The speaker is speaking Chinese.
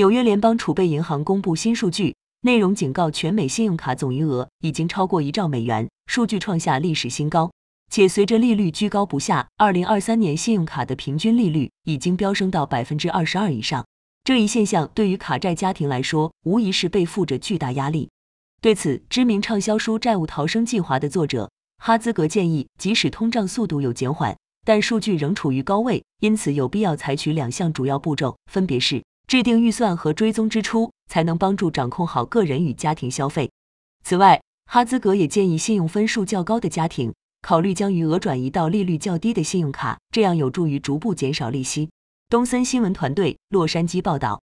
纽约联邦储备银行公布新数据，内容警告全美信用卡总余额已经超过一兆美元，数据创下历史新高。且随着利率居高不下，二零二三年信用卡的平均利率已经飙升到百分之二十二以上。这一现象对于卡债家庭来说，无疑是背负着巨大压力。对此，知名畅销书《债务逃生计划》的作者哈兹格建议，即使通胀速度有减缓，但数据仍处于高位，因此有必要采取两项主要步骤，分别是。制定预算和追踪支出，才能帮助掌控好个人与家庭消费。此外，哈兹格也建议信用分数较高的家庭考虑将余额转移到利率较低的信用卡，这样有助于逐步减少利息。东森新闻团队洛杉矶报道。